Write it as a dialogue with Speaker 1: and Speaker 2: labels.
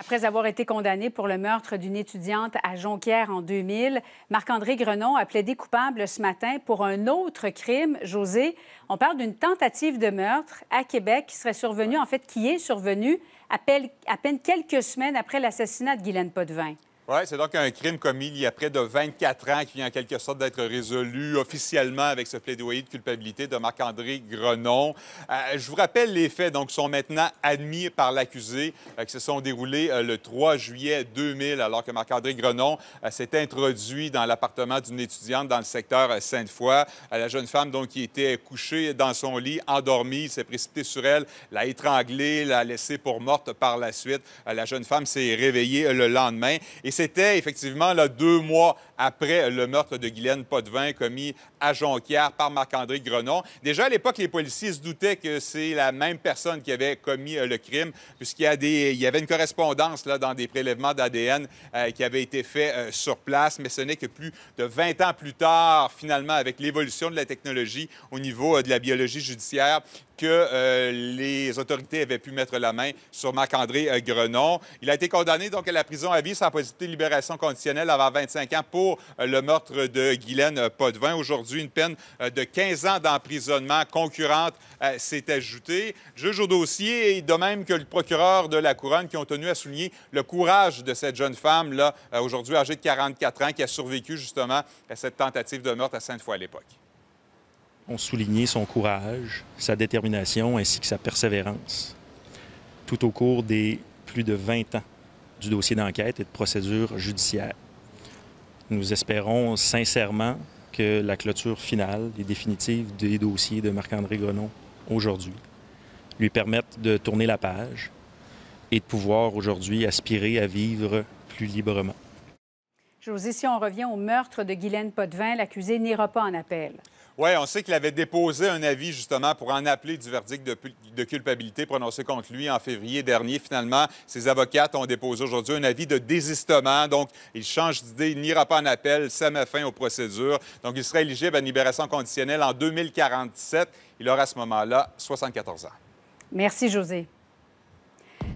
Speaker 1: Après avoir été condamné pour le meurtre d'une étudiante à Jonquière en 2000, Marc-André Grenon a plaidé coupable ce matin pour un autre crime. José, on parle d'une tentative de meurtre à Québec qui serait survenue, en fait, qui est survenue à peine, quelques semaines après l'assassinat de Guylaine Potvin
Speaker 2: c'est donc un crime commis il y a près de 24 ans qui vient en quelque sorte d'être résolu officiellement avec ce plaidoyer de culpabilité de Marc-André Grenon. Euh, je vous rappelle les faits donc sont maintenant admis par l'accusé euh, qui se sont déroulés euh, le 3 juillet 2000 alors que Marc-André Grenon s'est introduit dans l'appartement d'une étudiante dans le secteur Sainte-Foy. la jeune femme donc qui était couchée dans son lit, endormie, s'est précipitée sur elle, l'a étranglée, l'a laissée pour morte par la suite. la jeune femme s'est réveillée le lendemain et c'était effectivement là, deux mois après le meurtre de Guylaine Potvin commis à Jonquière par Marc-André Grenon. Déjà à l'époque, les policiers se doutaient que c'est la même personne qui avait commis euh, le crime, puisqu'il y, y avait une correspondance là, dans des prélèvements d'ADN euh, qui avaient été faits euh, sur place, mais ce n'est que plus de 20 ans plus tard, finalement, avec l'évolution de la technologie au niveau de la biologie judiciaire, que euh, les autorités avaient pu mettre la main sur Marc-André euh, Grenon. Il a été condamné donc à la prison à vie sans possibilité de libération conditionnelle avant 25 ans pour euh, le meurtre de Guylaine Potvin. Aujourd'hui, une peine de 15 ans d'emprisonnement concurrente s'est ajoutée. Juge au dossier et de même que le procureur de la Couronne qui ont tenu à souligner le courage de cette jeune femme, là, aujourd'hui âgée de 44 ans, qui a survécu justement à cette tentative de meurtre à Sainte-Foy à l'époque
Speaker 3: ont souligné son courage, sa détermination ainsi que sa persévérance tout au cours des plus de 20 ans du dossier d'enquête et de procédure judiciaire. Nous espérons sincèrement que la clôture finale et définitive des dossiers de Marc-André Grenon aujourd'hui lui permette de tourner la page et de pouvoir aujourd'hui aspirer à vivre plus librement.
Speaker 1: José, si on revient au meurtre de Guylaine Potvin, l'accusé n'ira pas en appel.
Speaker 2: Oui, on sait qu'il avait déposé un avis justement pour en appeler du verdict de, culpabilité prononcé contre lui en février dernier. Finalement, ses avocates ont déposé aujourd'hui un avis de désistement. Donc, il change d'idée, il n'ira pas en appel, ça met fin aux procédures. Donc, il sera éligible à une libération conditionnelle en 2047. Il aura à ce moment-là 74 ans.
Speaker 1: Merci, José.